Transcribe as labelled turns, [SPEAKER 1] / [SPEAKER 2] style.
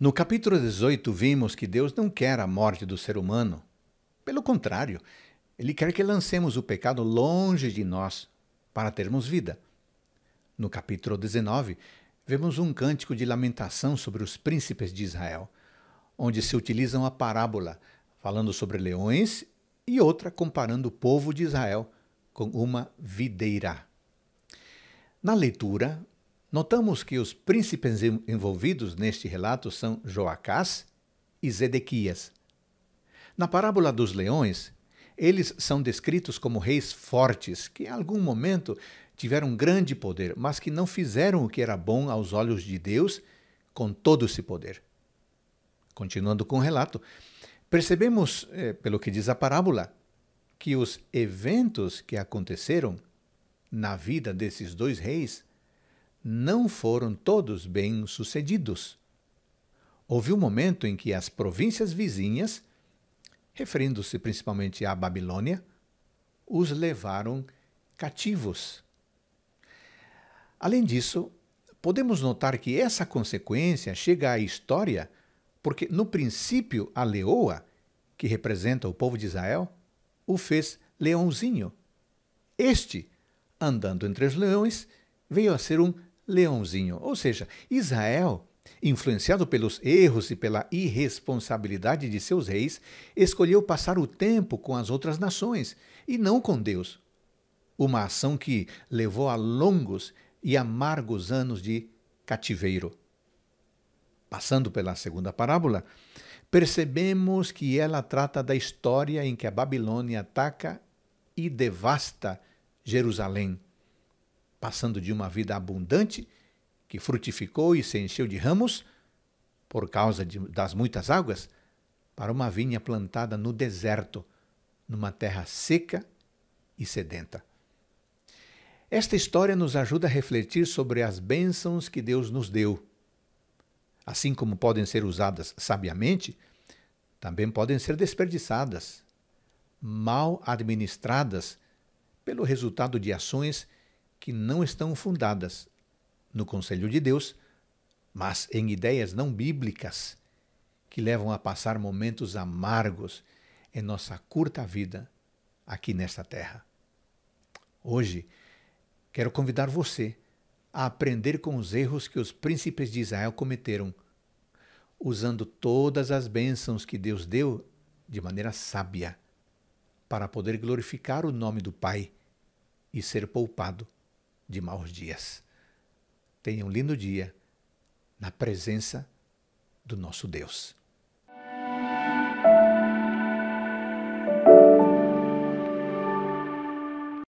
[SPEAKER 1] No capítulo 18, vimos que Deus não quer a morte do ser humano. Pelo contrário, Ele quer que lancemos o pecado longe de nós para termos vida. No capítulo 19, vemos um cântico de lamentação sobre os príncipes de Israel, onde se utilizam a parábola falando sobre leões e outra comparando o povo de Israel com uma videira. Na leitura, Notamos que os príncipes envolvidos neste relato são Joacás e Zedequias. Na parábola dos leões, eles são descritos como reis fortes que, em algum momento, tiveram grande poder, mas que não fizeram o que era bom aos olhos de Deus com todo esse poder. Continuando com o relato, percebemos, eh, pelo que diz a parábola, que os eventos que aconteceram na vida desses dois reis não foram todos bem-sucedidos. Houve um momento em que as províncias vizinhas, referindo-se principalmente à Babilônia, os levaram cativos. Além disso, podemos notar que essa consequência chega à história porque, no princípio, a leoa, que representa o povo de Israel, o fez leãozinho. Este, andando entre os leões, veio a ser um leãozinho. Ou seja, Israel, influenciado pelos erros e pela irresponsabilidade de seus reis, escolheu passar o tempo com as outras nações e não com Deus. Uma ação que levou a longos e amargos anos de cativeiro. Passando pela segunda parábola, percebemos que ela trata da história em que a Babilônia ataca e devasta Jerusalém passando de uma vida abundante, que frutificou e se encheu de ramos, por causa de, das muitas águas, para uma vinha plantada no deserto, numa terra seca e sedenta. Esta história nos ajuda a refletir sobre as bênçãos que Deus nos deu. Assim como podem ser usadas sabiamente, também podem ser desperdiçadas, mal administradas, pelo resultado de ações que não estão fundadas no conselho de Deus, mas em ideias não bíblicas que levam a passar momentos amargos em nossa curta vida aqui nesta terra. Hoje, quero convidar você a aprender com os erros que os príncipes de Israel cometeram, usando todas as bênçãos que Deus deu de maneira sábia, para poder glorificar o nome do Pai e ser poupado de maus dias. Tenha um lindo dia na presença do nosso Deus.